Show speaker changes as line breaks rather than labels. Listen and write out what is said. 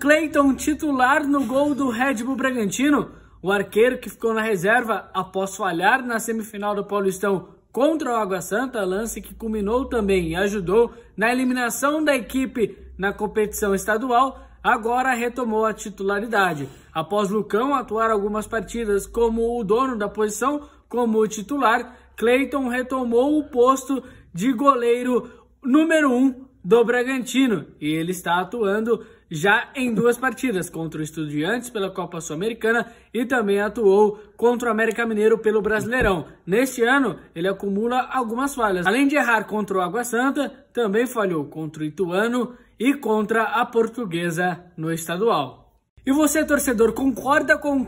Clayton titular no gol do Red Bull Bragantino. O arqueiro que ficou na reserva após falhar na semifinal do Paulistão contra o Água Santa, lance que culminou também e ajudou na eliminação da equipe na competição estadual, agora retomou a titularidade. Após Lucão atuar algumas partidas como o dono da posição, como o titular, Cleiton retomou o posto de goleiro número 1 um do Bragantino e ele está atuando já em duas partidas, contra o Estudiantes pela Copa Sul-Americana e também atuou contra o América Mineiro pelo Brasileirão. Neste ano, ele acumula algumas falhas. Além de errar contra o Água Santa, também falhou contra o Ituano e contra a Portuguesa no estadual. E você, torcedor, concorda com